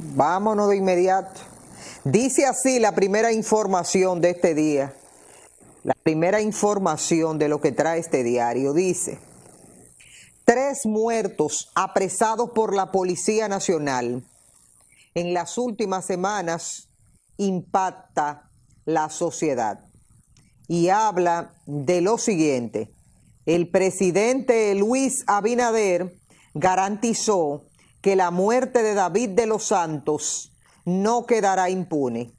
Vámonos de inmediato. Dice así la primera información de este día. La primera información de lo que trae este diario dice, tres muertos apresados por la Policía Nacional. En las últimas semanas impacta la sociedad. Y habla de lo siguiente. El presidente Luis Abinader garantizó que la muerte de David de los Santos no quedará impune.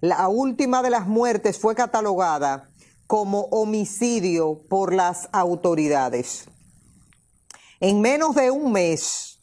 La última de las muertes fue catalogada como homicidio por las autoridades. En menos de un mes,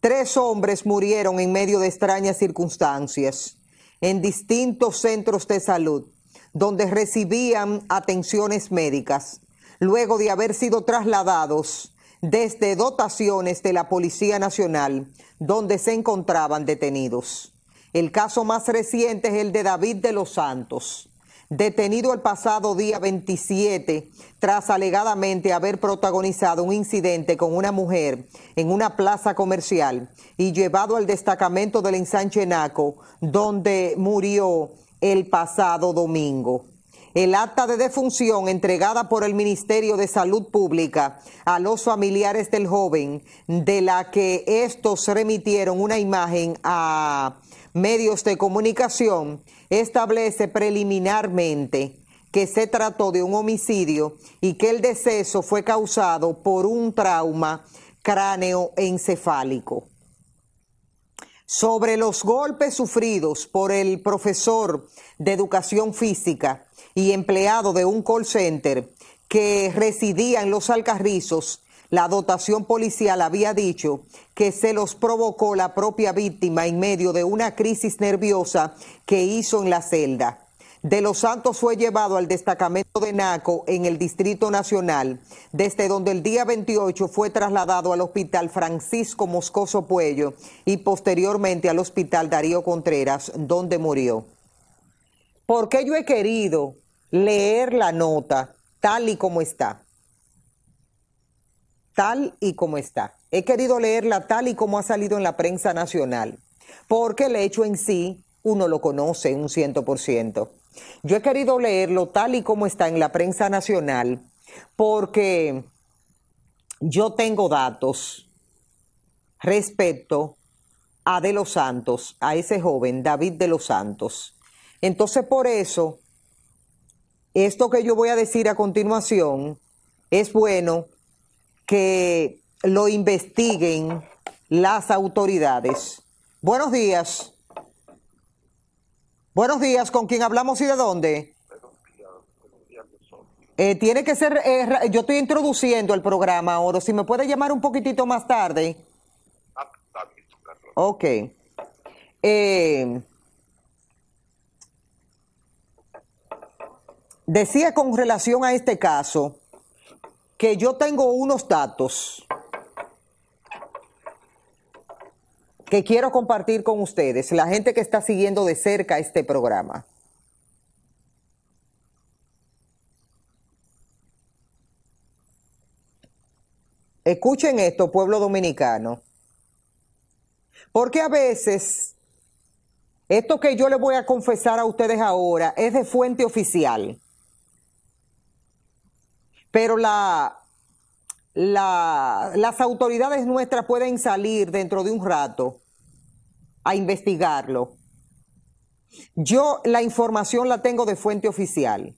tres hombres murieron en medio de extrañas circunstancias en distintos centros de salud, donde recibían atenciones médicas, luego de haber sido trasladados desde dotaciones de la Policía Nacional, donde se encontraban detenidos. El caso más reciente es el de David de los Santos, detenido el pasado día 27 tras alegadamente haber protagonizado un incidente con una mujer en una plaza comercial y llevado al destacamento del ensanche Naco, donde murió el pasado domingo el acta de defunción entregada por el Ministerio de Salud Pública a los familiares del joven, de la que estos remitieron una imagen a medios de comunicación, establece preliminarmente que se trató de un homicidio y que el deceso fue causado por un trauma cráneoencefálico. Sobre los golpes sufridos por el profesor de educación física, y empleado de un call center que residía en Los Alcarrizos, la dotación policial había dicho que se los provocó la propia víctima en medio de una crisis nerviosa que hizo en la celda. De Los Santos fue llevado al destacamento de Naco en el Distrito Nacional, desde donde el día 28 fue trasladado al Hospital Francisco Moscoso Puello y posteriormente al Hospital Darío Contreras, donde murió. ¿Por qué yo he querido leer la nota tal y como está. Tal y como está. He querido leerla tal y como ha salido en la prensa nacional, porque el hecho en sí uno lo conoce un ciento por ciento. Yo he querido leerlo tal y como está en la prensa nacional, porque yo tengo datos respecto a De los Santos, a ese joven David de los Santos. Entonces por eso esto que yo voy a decir a continuación, es bueno que lo investiguen las autoridades. Buenos días. Buenos días, ¿con quién hablamos y de dónde? Eh, tiene que ser, eh, yo estoy introduciendo el programa ahora, si me puede llamar un poquitito más tarde. Ah, ok. Eh, decía con relación a este caso que yo tengo unos datos que quiero compartir con ustedes, la gente que está siguiendo de cerca este programa. Escuchen esto, pueblo dominicano. Porque a veces, esto que yo les voy a confesar a ustedes ahora es de fuente oficial pero las autoridades nuestras pueden salir dentro de un rato a investigarlo. Yo la información la tengo de fuente oficial.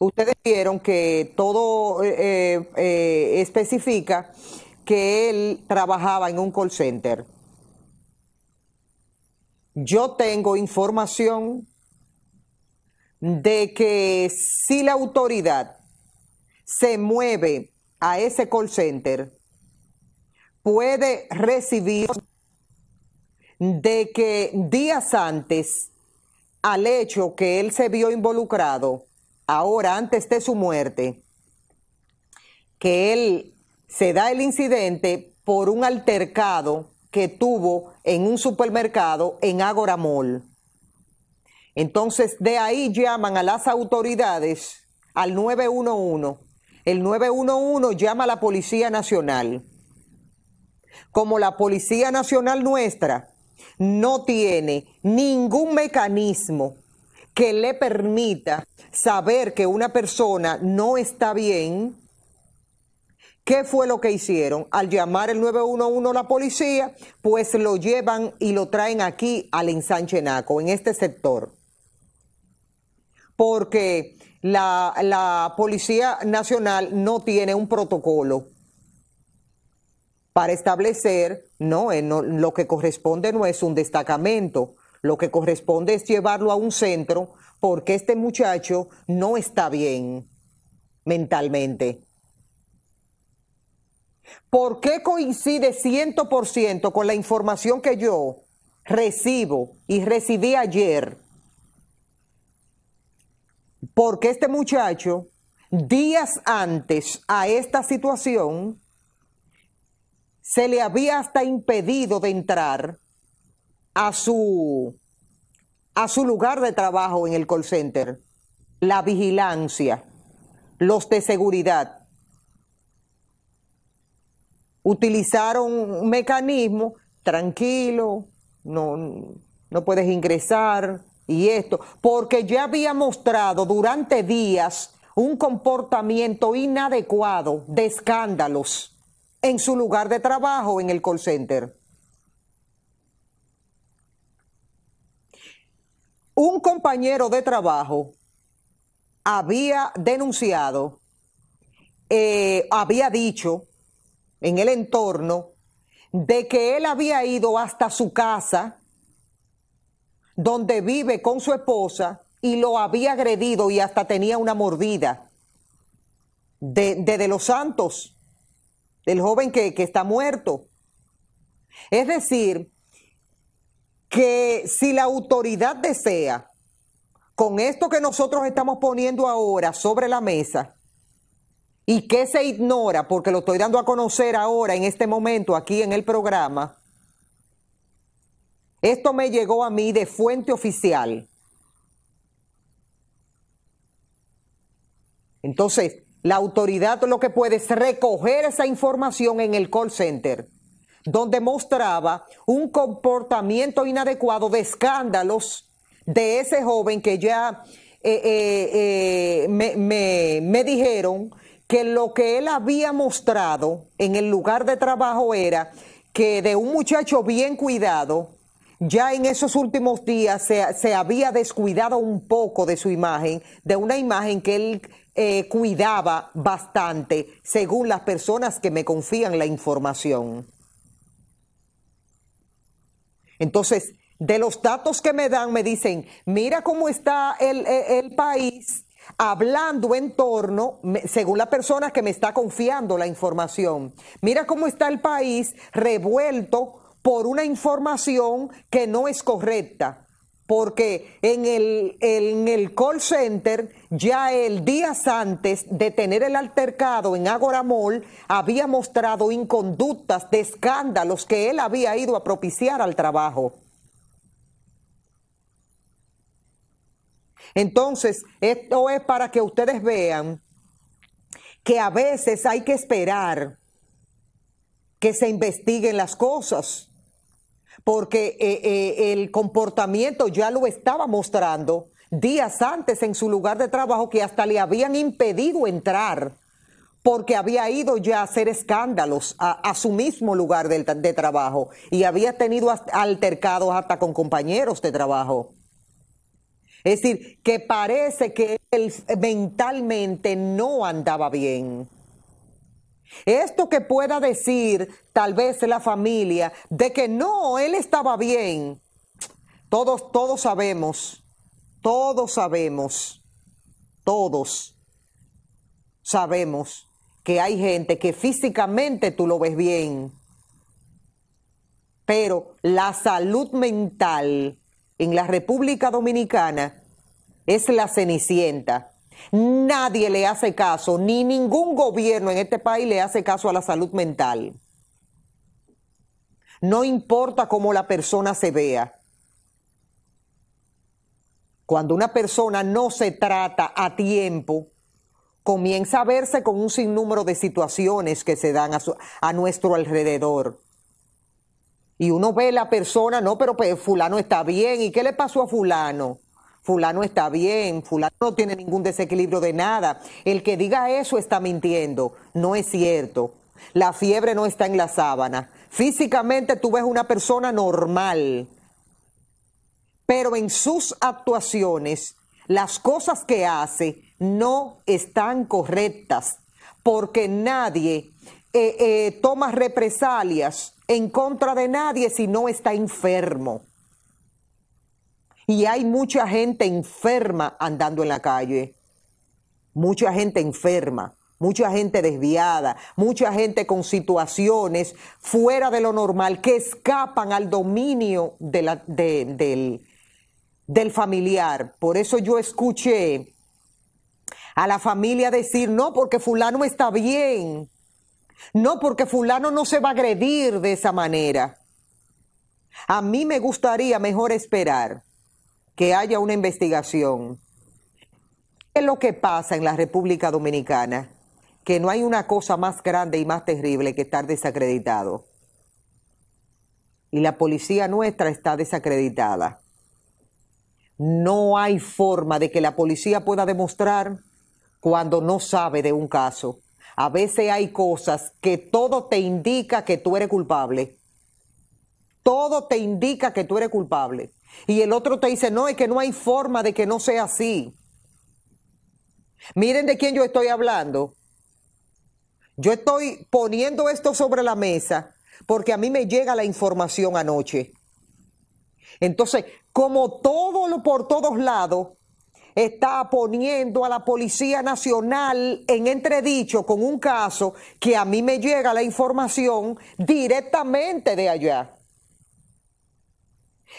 Ustedes vieron que todo eh, eh, eh, especifica que él trabajaba en un call center. Yo tengo información de que si la autoridad se mueve a ese call center puede recibir de que días antes al hecho que él se vio involucrado, ahora antes de su muerte, que él se da el incidente por un altercado que tuvo en un supermercado en Agoramol. Mall. Entonces de ahí llaman a las autoridades al 911 el 911 llama a la Policía Nacional. Como la Policía Nacional nuestra no tiene ningún mecanismo que le permita saber que una persona no está bien, ¿Qué fue lo que hicieron? Al llamar el 911 a la policía, pues lo llevan y lo traen aquí al ensanchenaco, en este sector. Porque la, Policía Nacional no tiene un protocolo para establecer, no, eh, no, lo que corresponde no es un destacamento, lo que corresponde es llevarlo a un centro porque este muchacho no está bien mentalmente. ¿Por qué coincide 100% con la información que yo recibo y recibí ayer porque este muchacho, días antes a esta situación, se le había hasta impedido de entrar a su, a su lugar de trabajo en el call center, la vigilancia, los de seguridad. Utilizaron un mecanismo tranquilo, no, no puedes ingresar, y esto, porque ya había mostrado durante días un comportamiento inadecuado de escándalos en su lugar de trabajo en el call center. Un compañero de trabajo había denunciado, eh, había dicho en el entorno de que él había ido hasta su casa donde vive con su esposa y lo había agredido y hasta tenía una mordida de, de, los santos, del joven que, que está muerto. Es decir, que si la autoridad desea, con esto que nosotros estamos poniendo ahora sobre la mesa, y que se ignora, porque lo estoy dando a conocer ahora, en este momento, aquí en el programa, esto me llegó a mí de fuente oficial. Entonces, la autoridad lo que puede es recoger esa información en el call center, donde mostraba un comportamiento inadecuado de escándalos de ese joven que ya eh, eh, eh, me dijeron que lo que él había mostrado en el lugar de trabajo era que de un muchacho bien cuidado, ya en esos últimos días se, había descuidado un poco de su imagen, de una imagen que él eh, cuidaba bastante, según las personas que me confían la información. Entonces, de los datos que me dan, me dicen, mira cómo está el, país hablando en torno, según la persona que me está confiando la información, mira cómo está el país revuelto por una información que no es correcta. Porque en el, en el call center, ya el día antes de tener el altercado en Mall, había mostrado inconductas de escándalos que él había ido a propiciar al trabajo. Entonces, esto es para que ustedes vean que a veces hay que esperar que se investiguen las cosas porque eh, eh, el comportamiento ya lo estaba mostrando días antes en su lugar de trabajo que hasta le habían impedido entrar porque había ido ya a hacer escándalos a, su mismo lugar de, trabajo y había tenido altercados hasta con compañeros de trabajo. Es decir, que parece que él eh, mentalmente no andaba bien. Esto que pueda decir tal vez la familia de que no, él estaba bien. Todos, todos sabemos, todos sabemos, todos sabemos que hay gente que físicamente tú lo ves bien, pero la salud mental en la República Dominicana es la cenicienta. Nadie le hace caso, ni ningún gobierno en este país le hace caso a la salud mental. No importa cómo la persona se vea. Cuando una persona no se trata a tiempo, comienza a verse con un sinnúmero de situaciones que se dan a, nuestro alrededor. Y uno ve a la persona, no, pero pues, fulano está bien, ¿y qué le pasó a fulano? fulano está bien, fulano no tiene ningún desequilibrio de nada. El que diga eso está mintiendo, no es cierto. La fiebre no está en la sábana. Físicamente tú ves una persona normal, pero en sus actuaciones, las cosas que hace no están correctas, porque nadie eh, eh, toma represalias en contra de nadie si no está enfermo. Y hay mucha gente enferma andando en la calle, mucha gente enferma, mucha gente desviada, mucha gente con situaciones fuera de lo normal que escapan al dominio del, del familiar. Por eso yo escuché a la familia decir, no, porque fulano está bien, no, porque fulano no se va a agredir de esa manera. A mí me gustaría mejor esperar que haya una investigación. ¿Qué es lo que pasa en la República Dominicana? Que no hay una cosa más grande y más terrible que estar desacreditado. Y la policía nuestra está desacreditada. No hay forma de que la policía pueda demostrar cuando no sabe de un caso. A veces hay cosas que todo te indica que tú eres culpable. Todo te indica que tú eres culpable. Y el otro te dice, no, es que no hay forma de que no sea así. Miren de quién yo estoy hablando. Yo estoy poniendo esto sobre la mesa porque a mí me llega la información anoche. Entonces, como todo lo por todos lados está poniendo a la Policía Nacional en entredicho con un caso que a mí me llega la información directamente de allá.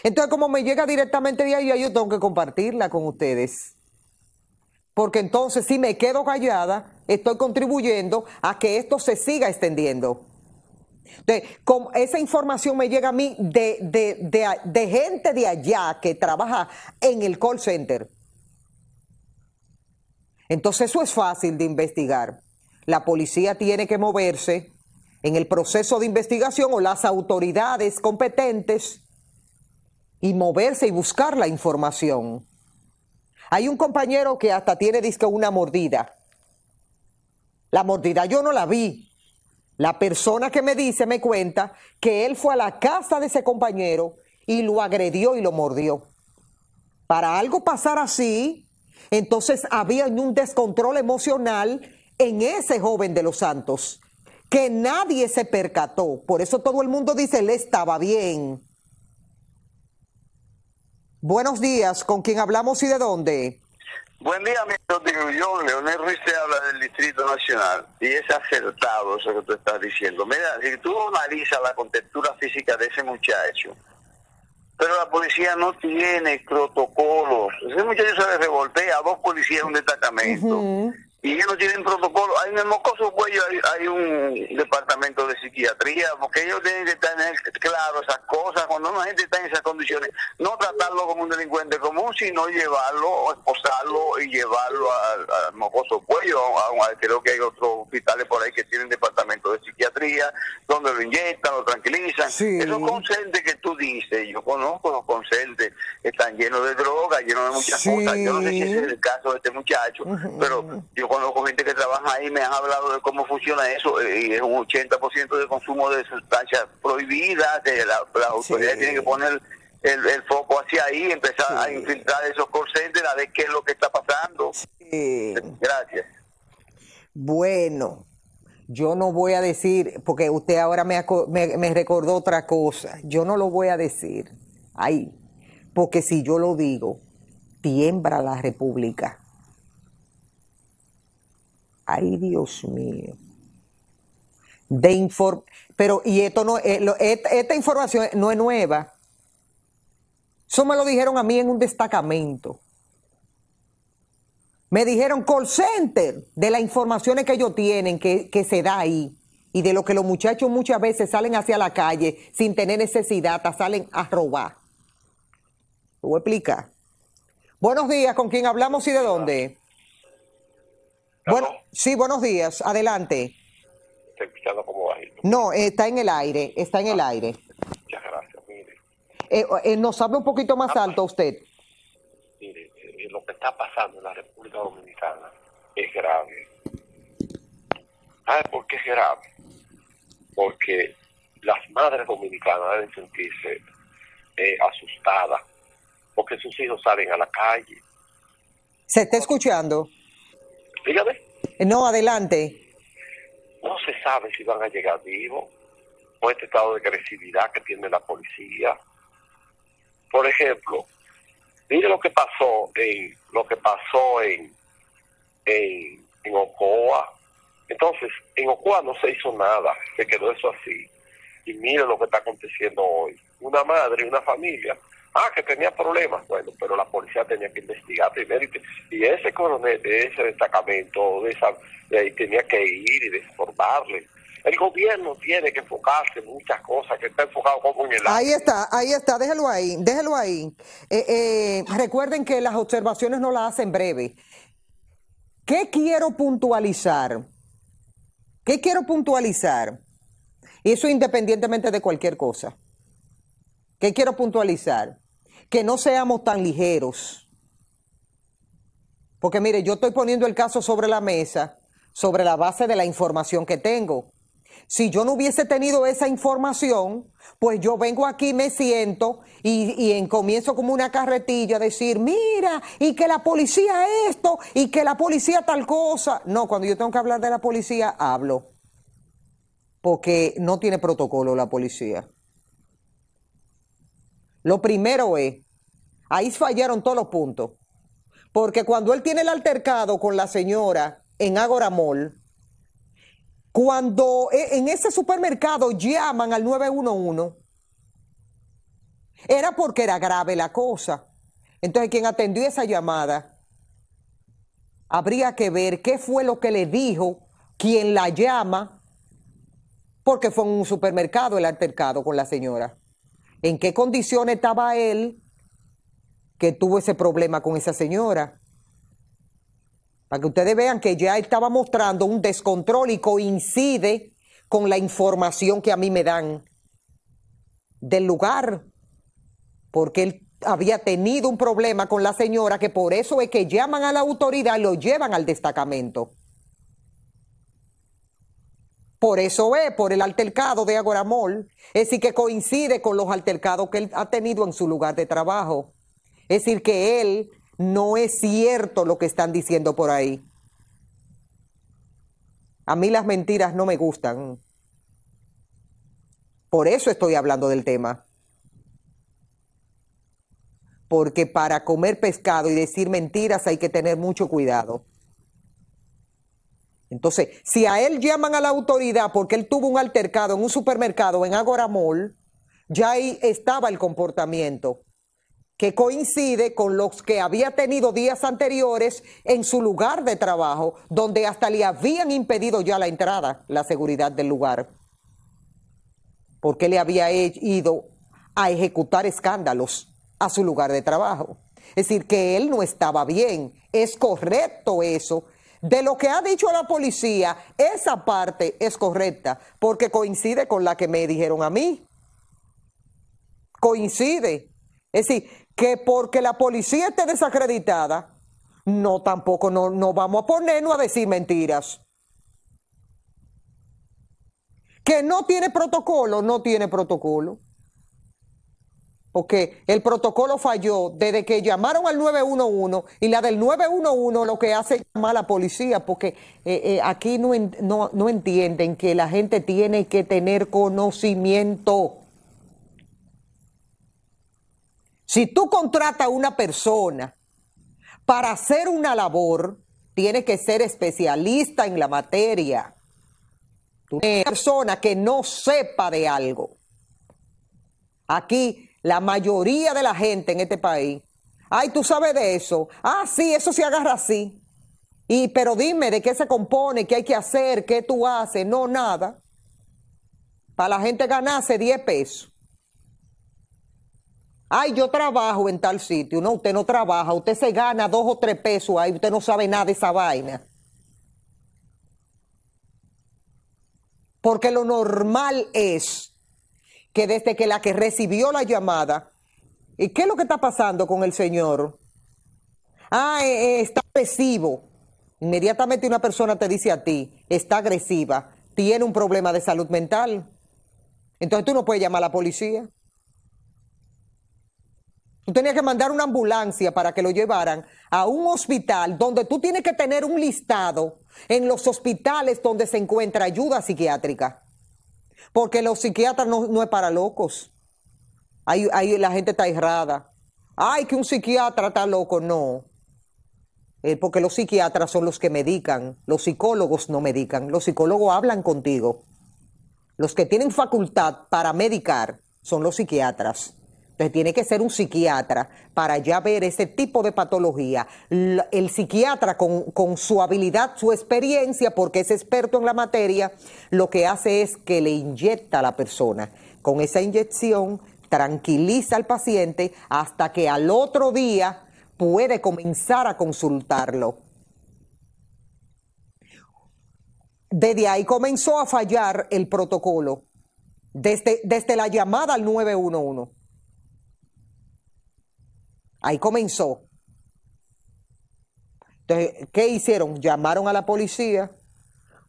Entonces, como me llega directamente de allá, yo tengo que compartirla con ustedes. Porque entonces, si me quedo callada, estoy contribuyendo a que esto se siga extendiendo. Entonces, esa información me llega a mí de, de gente de allá que trabaja en el call center. Entonces eso es fácil de investigar. La policía tiene que moverse en el proceso de investigación o las autoridades competentes y moverse y buscar la información. Hay un compañero que hasta tiene disque una mordida. La mordida yo no la vi. La persona que me dice me cuenta que él fue a la casa de ese compañero y lo agredió y lo mordió. Para algo pasar así, entonces había un descontrol emocional en ese joven de los santos, que nadie se percató. Por eso todo el mundo dice, él estaba bien. Buenos días, ¿con quién hablamos y de dónde? Buen día, mi amigo. Leonel Ruiz te habla del Distrito Nacional. Y es acertado eso que tú estás diciendo. Mira, si tú analizas la contextura física de ese muchacho, pero la policía no tiene protocolos. Ese muchacho se le revoltea dos policías en un destacamento y ellos no tienen protocolo. en el Mocoso Cuello hay, un departamento de psiquiatría, porque ellos tienen que tener claro esas cosas. Cuando una gente está en esas condiciones, no tratarlo como un delincuente común, sino llevarlo, esposarlo y llevarlo al, Mocoso Cuello. A, creo que hay otros hospitales por ahí que tienen departamento de psiquiatría, donde lo inyectan, lo tranquilizan. eso Esos que tú dices, yo conozco los consentes están llenos de drogas, llenos de muchas cosas. Yo no sé si es el caso de este muchacho, pero yo conozco gente que trabaja ahí, me han hablado de cómo funciona eso, eh, y es un 80% de consumo de sustancias prohibidas, de la, las autoridades tienen que poner el, foco hacia ahí, empezar a infiltrar esos corcentes a ver qué es lo que está pasando. Gracias. Bueno, yo no voy a decir, porque usted ahora me, me, me, recordó otra cosa, yo no lo voy a decir. Ahí, porque si yo lo digo, tiembla la república. Ay, Dios mío. De pero y esto no eh, esta, información no es nueva. Eso me lo dijeron a mí en un destacamento. Me dijeron call center de las informaciones que ellos tienen, que, que se da ahí, y de lo que los muchachos muchas veces salen hacia la calle sin tener necesidad, salen a robar. ¿Cómo explica. Buenos días, ¿con quién hablamos y de dónde? Bueno, sí, buenos días, adelante. No, está en el aire, está en el ah, aire. Muchas gracias, mire. Eh, eh, nos habla un poquito más ah, pues. alto usted. Mire, eh, lo que está pasando en la República Dominicana es grave. ¿Sabe por qué es grave? Porque las madres dominicanas deben sentirse asustadas, que sus hijos salen a la calle. ¿Se está escuchando? Dígame. Eh, no, adelante. No se sabe si van a llegar vivos, o este estado de agresividad que tiene la policía. Por ejemplo, mire lo que pasó en lo que pasó en, en, en Ocoa. Entonces, en Ocoa no se hizo nada, se quedó eso así. Y mire lo que está aconteciendo hoy. Una madre, una familia Ah, que tenía problemas. Bueno, pero la policía tenía que investigar primero. Y, ese coronel de ese destacamento de esa, tenía que ir y informarle. El gobierno tiene que enfocarse en muchas cosas, que está enfocado como en el... Ahí está, ahí está, déjelo ahí, déjelo ahí. Eh, eh, recuerden que las observaciones no las hacen breve. ¿Qué quiero puntualizar? ¿Qué quiero puntualizar? Y Eso independientemente de cualquier cosa. ¿Qué quiero puntualizar? que no seamos tan ligeros. Porque mire, yo estoy poniendo el caso sobre la mesa, sobre la base de la información que tengo. Si yo no hubiese tenido esa información, pues yo vengo aquí, me siento y, en, comienzo como una carretilla a decir, mira, y que la policía esto, y que la policía tal cosa. No, cuando yo tengo que hablar de la policía, hablo. Porque no tiene protocolo la policía. Lo primero es, ahí fallaron todos los puntos. Porque cuando él tiene el altercado con la señora en Agoramol, cuando e, en ese supermercado llaman al 911, era porque era grave la cosa. Entonces, quien atendió esa llamada, habría que ver qué fue lo que le dijo quien la llama, porque fue en un supermercado el altercado con la señora en qué condición estaba él que tuvo ese problema con esa señora. Para que ustedes vean que ya estaba mostrando un descontrol y coincide con la información que a mí me dan del lugar, porque él había tenido un problema con la señora, que por eso es que llaman a la autoridad y lo llevan al destacamento. Por eso es, por el altercado de Agoramol, es decir, que coincide con los altercados que él ha tenido en su lugar de trabajo. Es decir, que él no es cierto lo que están diciendo por ahí. A mí las mentiras no me gustan. Por eso estoy hablando del tema. Porque para comer pescado y decir mentiras hay que tener mucho cuidado. Entonces, si a él llaman a la autoridad porque él tuvo un altercado en un supermercado en Agora Mall, ya ahí estaba el comportamiento que coincide con los que había tenido días anteriores en su lugar de trabajo, donde hasta le habían impedido ya la entrada, la seguridad del lugar, porque le había ido a ejecutar escándalos a su lugar de trabajo. Es decir, que él no estaba bien. Es correcto eso de lo que ha dicho la policía, esa parte es correcta, porque coincide con la que me dijeron a mí. Coincide. Es decir, que porque la policía esté desacreditada, no tampoco no, vamos a ponernos a decir mentiras. Que no tiene protocolo, no tiene protocolo porque el protocolo falló desde que llamaron al 911 y la del 911 lo que hace es llamar a la policía, porque eh, eh, aquí no, no, entienden que la gente tiene que tener conocimiento. Si tú contratas a una persona para hacer una labor, tiene que ser especialista en la materia. Una persona que no sepa de algo. Aquí la mayoría de la gente en este país. Ay, tú sabes de eso. Ah, sí, eso se agarra así. Y pero dime de qué se compone, qué hay que hacer, qué tú haces, no nada. Para la gente ganarse 10 pesos. Ay, yo trabajo en tal sitio. No, usted no trabaja, usted se gana dos o tres pesos ahí, usted no sabe nada de esa vaina. Porque lo normal es que desde que la que recibió la llamada, ¿y qué es lo que está pasando con el señor? Ah, eh, eh, está agresivo. Inmediatamente una persona te dice a ti, está agresiva, tiene un problema de salud mental. Entonces tú no puedes llamar a la policía. Tú tenías que mandar una ambulancia para que lo llevaran a un hospital donde tú tienes que tener un listado en los hospitales donde se encuentra ayuda psiquiátrica. Porque los psiquiatras no, es para locos. Ahí, la gente está errada. Ay, que un psiquiatra está loco. No. Eh, porque los psiquiatras son los que medican. Los psicólogos no medican. Los psicólogos hablan contigo. Los que tienen facultad para medicar son los psiquiatras. Entonces tiene que ser un psiquiatra para ya ver ese tipo de patología. El psiquiatra con, su habilidad, su experiencia, porque es experto en la materia, lo que hace es que le inyecta a la persona. Con esa inyección tranquiliza al paciente hasta que al otro día puede comenzar a consultarlo. Desde ahí comenzó a fallar el protocolo, desde, desde la llamada al 911 Ahí comenzó. Entonces, ¿qué hicieron? Llamaron a la policía.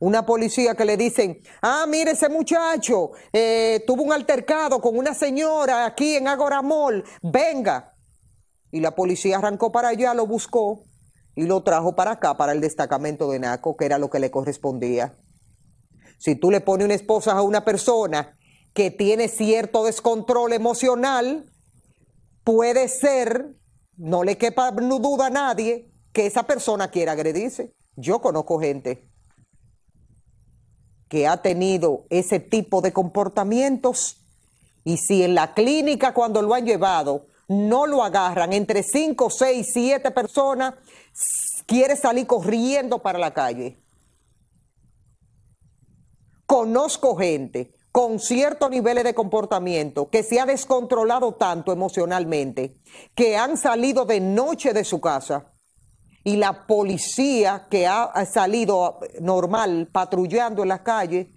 Una policía que le dicen, ah, mire ese muchacho, eh, tuvo un altercado con una señora aquí en Agoramol, venga. Y la policía arrancó para allá, lo buscó y lo trajo para acá, para el destacamento de Naco, que era lo que le correspondía. Si tú le pones una esposa a una persona que tiene cierto descontrol emocional, puede ser no le quepa duda a nadie que esa persona quiera agredirse. Yo conozco gente que ha tenido ese tipo de comportamientos y si en la clínica cuando lo han llevado no lo agarran entre 5, 6, 7 personas, quiere salir corriendo para la calle. Conozco gente con ciertos niveles de comportamiento, que se ha descontrolado tanto emocionalmente, que han salido de noche de su casa y la policía que ha salido normal patrullando en las calles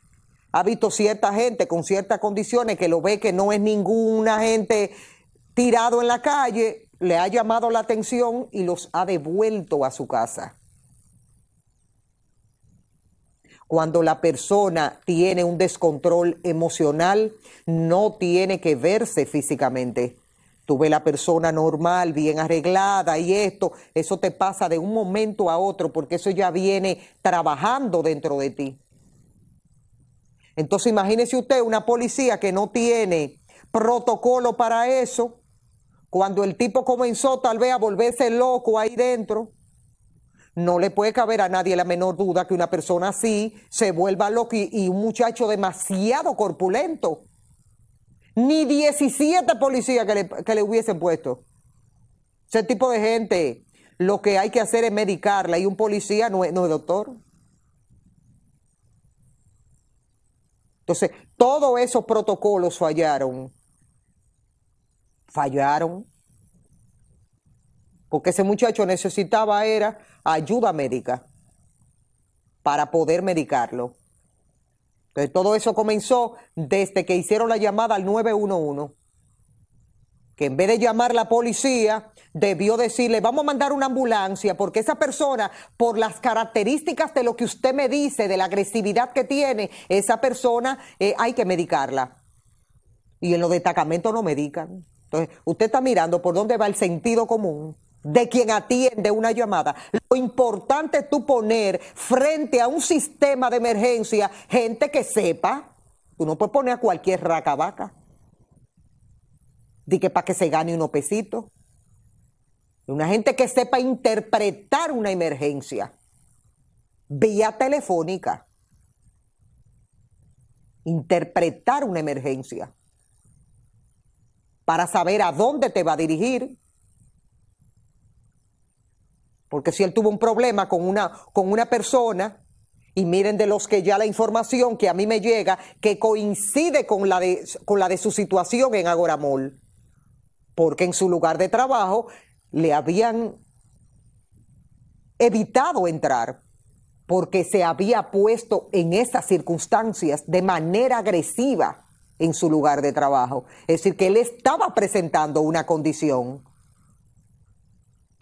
ha visto cierta gente con ciertas condiciones que lo ve que no es ninguna gente tirado en la calle, le ha llamado la atención y los ha devuelto a su casa. Cuando la persona tiene un descontrol emocional, no tiene que verse físicamente. Tú ves la persona normal, bien arreglada y esto, eso te pasa de un momento a otro porque eso ya viene trabajando dentro de ti. Entonces imagínese usted una policía que no tiene protocolo para eso, cuando el tipo comenzó tal vez a volverse loco ahí dentro, no le puede caber a nadie la menor duda que una persona así se vuelva loco y, un muchacho demasiado corpulento. Ni 17 policías que le, hubiesen puesto. Ese tipo de gente, lo que hay que hacer es medicarla y un policía no no es doctor. Entonces, todos esos protocolos fallaron. Fallaron porque ese muchacho necesitaba era ayuda médica para poder medicarlo. Entonces todo eso comenzó desde que hicieron la llamada al 911, que en vez de llamar a la policía, debió decirle, vamos a mandar una ambulancia, porque esa persona, por las características de lo que usted me dice, de la agresividad que tiene, esa persona eh, hay que medicarla. Y en los destacamentos no medican. Entonces, usted está mirando por dónde va el sentido común de quien atiende una llamada. Lo importante es tú poner frente a un sistema de emergencia gente que sepa. Tú no puedes poner a cualquier racabaca. Di que para que se gane un pesitos. Una gente que sepa interpretar una emergencia vía telefónica. Interpretar una emergencia para saber a dónde te va a dirigir, porque si él tuvo un problema con una, con una persona, y miren de los que ya la información que a mí me llega, que coincide con la de, con la de su situación en Agoramol, porque en su lugar de trabajo le habían evitado entrar porque se había puesto en esas circunstancias de manera agresiva en su lugar de trabajo. Es decir, que él estaba presentando una condición.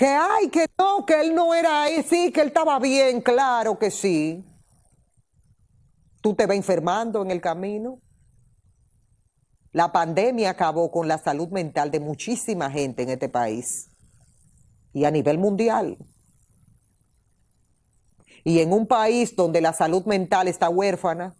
Que ay, que no, que él no era ahí, sí, que él estaba bien, claro que sí. Tú te vas enfermando en el camino. La pandemia acabó con la salud mental de muchísima gente en este país y a nivel mundial. Y en un país donde la salud mental está huérfana,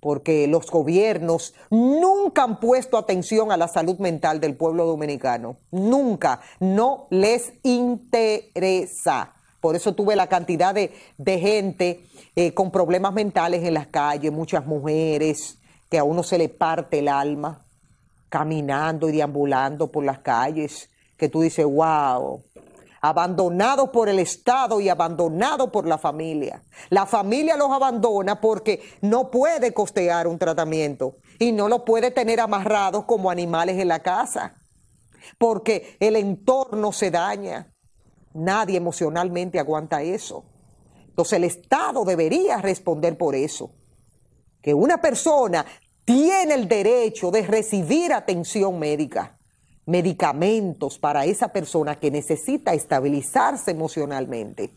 porque los gobiernos nunca han puesto atención a la salud mental del pueblo dominicano. Nunca. No les interesa. Por eso tuve la cantidad de, gente eh, con problemas mentales en las calles, muchas mujeres, que a uno se le parte el alma caminando y deambulando por las calles, que tú dices, wow, abandonados por el Estado y abandonados por la familia. La familia los abandona porque no puede costear un tratamiento y no los puede tener amarrados como animales en la casa, porque el entorno se daña. Nadie emocionalmente aguanta eso. Entonces el Estado debería responder por eso, que una persona tiene el derecho de recibir atención médica medicamentos para esa persona que necesita estabilizarse emocionalmente.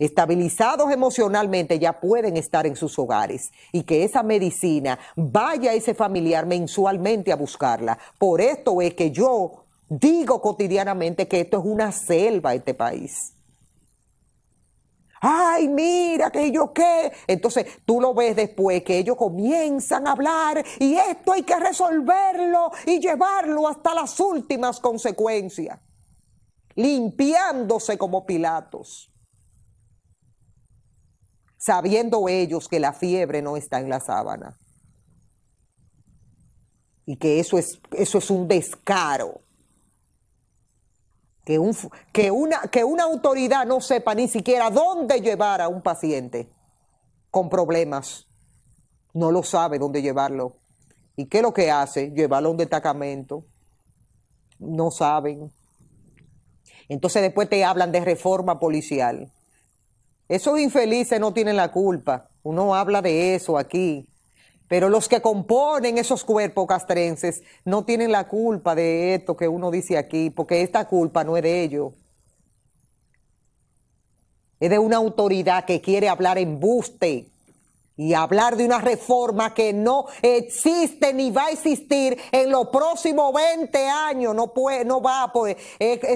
Estabilizados emocionalmente ya pueden estar en sus hogares y que esa medicina vaya a ese familiar mensualmente a buscarla. Por esto es que yo digo cotidianamente que esto es una selva este país. Ay, mira que yo qué. Entonces tú lo ves después que ellos comienzan a hablar y esto hay que resolverlo y llevarlo hasta las últimas consecuencias, limpiándose como Pilatos, sabiendo ellos que la fiebre no está en la sábana y que eso es, eso es un descaro que, un, que, una, que una autoridad no sepa ni siquiera dónde llevar a un paciente con problemas. No lo sabe dónde llevarlo. ¿Y qué es lo que hace? Llevarlo a un destacamento. No saben. Entonces después te hablan de reforma policial. Esos infelices no tienen la culpa. Uno habla de eso aquí. Pero los que componen esos cuerpos castrenses no tienen la culpa de esto que uno dice aquí, porque esta culpa no es de ellos. Es de una autoridad que quiere hablar en buste y hablar de una reforma que no existe ni va a existir en los próximos 20 años. No, puede, va, pues,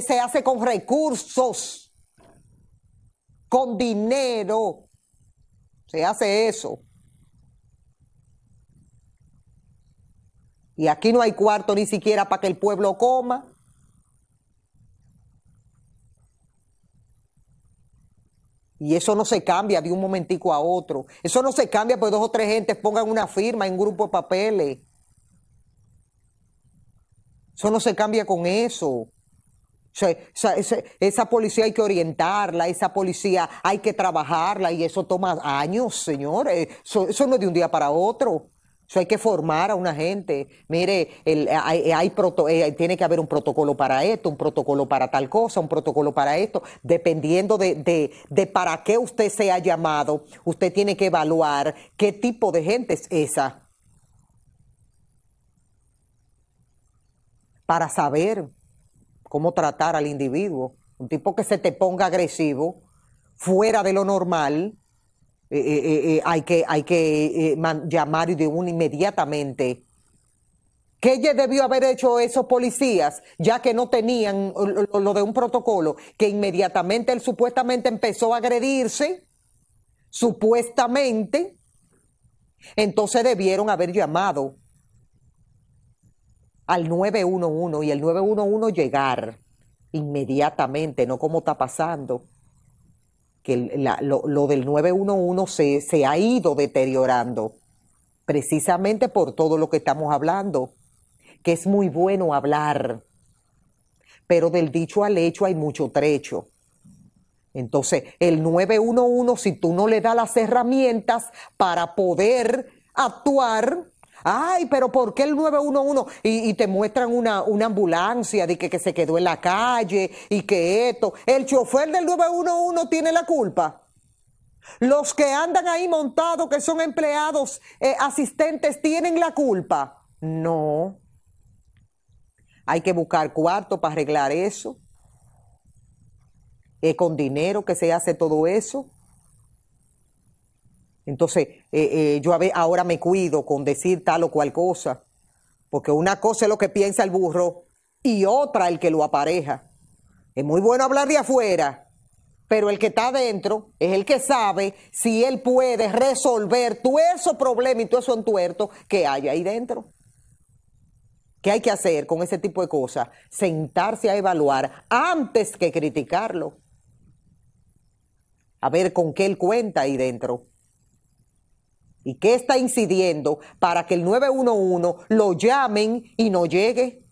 se hace con recursos, con dinero. Se hace eso. Y aquí no hay cuarto ni siquiera para que el pueblo coma. Y eso no se cambia de un momentico a otro. Eso no se cambia porque dos o tres gentes pongan una firma en un grupo de papeles. Eso no se cambia con eso. esa, policía hay que orientarla, esa policía hay que trabajarla y eso toma años, señores. eso no es de un día para otro. Eso hay que formar a una gente. Mire, eh, hay, eh, eh, tiene que haber un protocolo para esto, un protocolo para tal cosa, un protocolo para esto. Dependiendo de, de para qué usted sea llamado, usted tiene que evaluar qué tipo de gente es esa. Para saber cómo tratar al individuo. Un tipo que se te ponga agresivo, fuera de lo normal, eh, eh, eh, eh, hay que, hay que llamar de uno inmediatamente. ¿Qué ella debió haber hecho esos policías, ya que no tenían lo, lo de un protocolo? Que inmediatamente él supuestamente empezó a agredirse, supuestamente, entonces debieron haber llamado al 911 y el 911 llegar inmediatamente, no como está pasando lo, del 911 se ha ido deteriorando, precisamente por todo lo que estamos hablando, que es muy bueno hablar, pero del dicho al hecho hay mucho trecho. Entonces, el 911, si tú no le das las herramientas para poder actuar, Ay, pero ¿por qué el 911? Y, te muestran una, ambulancia de que, se quedó en la calle y que esto. ¿El chofer del 911 tiene la culpa? Los que andan ahí montados, que son empleados, eh, asistentes, tienen la culpa. No. Hay que buscar cuarto para arreglar eso. Eh, con dinero que se hace todo eso. Entonces, eh, eh, yo ahora me cuido con decir tal o cual cosa, porque una cosa es lo que piensa el burro y otra el que lo apareja. Es muy bueno hablar de afuera, pero el que está adentro es el que sabe si él puede resolver todo esos problemas y todo eso entuerto que hay ahí dentro. ¿Qué hay que hacer con ese tipo de cosas? Sentarse a evaluar antes que criticarlo. A ver con qué él cuenta ahí dentro y qué está incidiendo para que el 911 lo llamen y no llegue?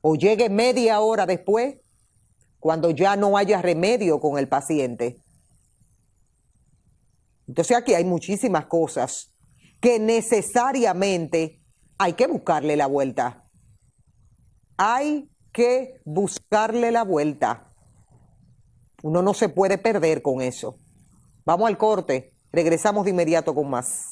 ¿O llegue media hora después cuando ya no haya remedio con el paciente? Entonces aquí hay muchísimas cosas que necesariamente hay que buscarle la vuelta. Hay que buscarle la vuelta. Uno no se puede perder con eso. Vamos al corte. Regresamos de inmediato con más.